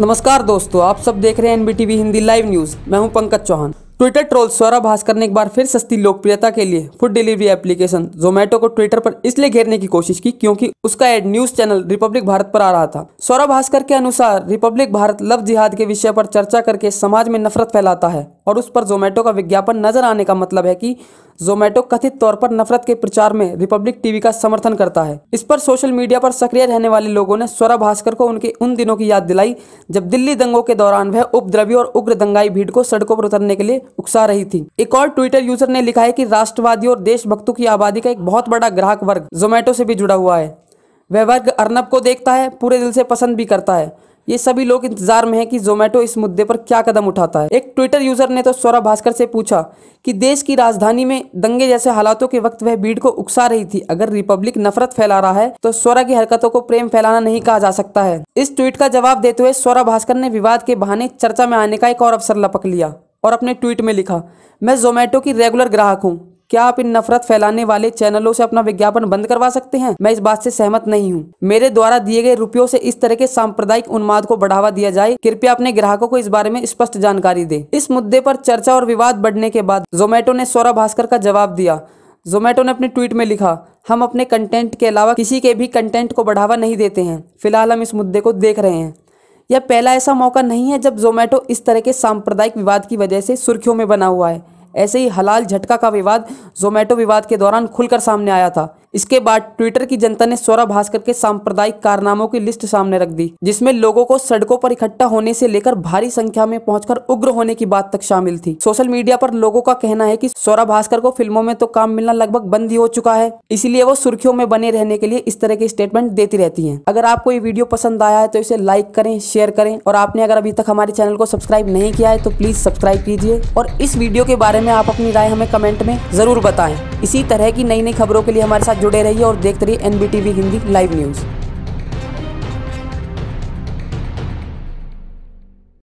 नमस्कार दोस्तों आप सब देख रहे हैं N B TV Hindi live news मैं हूं पंकज चौहान ट्विटर ट्रोल सौरभ भास्कर ने एक बार फिर सस्ती लोकप्रियता के लिए फूड डिलीवरी एप्लीकेशन जोमेटो को ट्विटर पर इसलिए घेरने की कोशिश की क्योंकि उसका ad news channel Republic Bharat पर आ रहा था सौरभ भास्कर के अनुसार रिपब्लिक भारत लव जिहाद के विषय पर चर्चा करके समाज में नफरत फैलाता है और उस पर जोमेटो का विज्ञापन नजर आने का मतलब है की जोमेटो कथित तौर पर नफरत के प्रचार में रिपब्लिक टीवी का समर्थन करता है इस पर सोशल मीडिया पर सक्रिय रहने वाले लोगों ने स्वरा भास्कर को उनके उन दिनों की याद दिलाई जब दिल्ली दंगों के दौरान वह उपद्रवी और उग्र दंगाई भीड़ को सड़कों पर उतरने के लिए उकसा रही थी एक और ट्विटर यूजर ने लिखा है की राष्ट्रवादी और देशभक्तों की आबादी का एक बहुत बड़ा ग्राहक वर्ग जोमेटो से भी जुड़ा हुआ है वह वर्ग अर्नब को देखता है पूरे दिल से पसंद भी करता है ये सभी लोग इंतजार में हैं कि जोमेटो इस मुद्दे पर क्या कदम उठाता है एक ट्विटर यूजर ने तो सौरभ भास्कर से पूछा कि देश की राजधानी में दंगे जैसे हालातों के वक्त वह भीड़ को उकसा रही थी अगर रिपब्लिक नफरत फैला रहा है तो सौरा की हरकतों को प्रेम फैलाना नहीं कहा जा सकता है इस ट्वीट का जवाब देते हुए सौरभ भास्कर ने विवाद के बहाने चर्चा में आने का एक और अवसर लपक लिया और अपने ट्वीट में लिखा मैं जोमेटो की रेगुलर ग्राहक हूँ क्या आप इन नफरत फैलाने वाले चैनलों से अपना विज्ञापन बंद करवा सकते हैं मैं इस बात से सहमत नहीं हूँ मेरे द्वारा दिए गए रुपयों से इस तरह के सांप्रदायिक उन्माद को बढ़ावा दिया जाए कृपया अपने ग्राहकों को इस बारे में स्पष्ट जानकारी दे इस मुद्दे पर चर्चा और विवाद बढ़ने के बाद जोमेटो ने सौरा भास्कर का जवाब दिया जोमेटो ने अपने ट्वीट में लिखा हम अपने कंटेंट के अलावा किसी के भी कंटेंट को बढ़ावा नहीं देते हैं फिलहाल हम इस मुद्दे को देख रहे हैं यह पहला ऐसा मौका नहीं है जब जोमेटो इस तरह के सांप्रदायिक विवाद की वजह से सुर्खियों में बना हुआ है ऐसे ही हलाल झटका का विवाद जोमेटो विवाद के दौरान खुलकर सामने आया था इसके बाद ट्विटर की जनता ने स्वरा भास्कर के सांप्रदायिक कारनामों की लिस्ट सामने रख दी जिसमें लोगों को सड़कों पर इकट्ठा होने से लेकर भारी संख्या में पहुंचकर उग्र होने की बात तक शामिल थी सोशल मीडिया पर लोगों का कहना है कि स्वरा भास्कर को फिल्मों में तो काम मिलना लगभग बंद ही हो चुका है इसीलिए वो सुर्खियों में बने रहने के लिए इस तरह के स्टेटमेंट देती रहती है अगर आपको ये वीडियो पसंद आया है तो इसे लाइक करें शेयर करें और आपने अगर अभी तक हमारे चैनल को सब्सक्राइब नहीं किया है तो प्लीज सब्सक्राइब कीजिए और इस वीडियो के बारे में आप अपनी राय हमें कमेंट में जरूर बताएं इसी तरह की नई नई खबरों के लिए हमारे साथ जुड़े रहिए और देखते रहिए एन हिंदी लाइव न्यूज़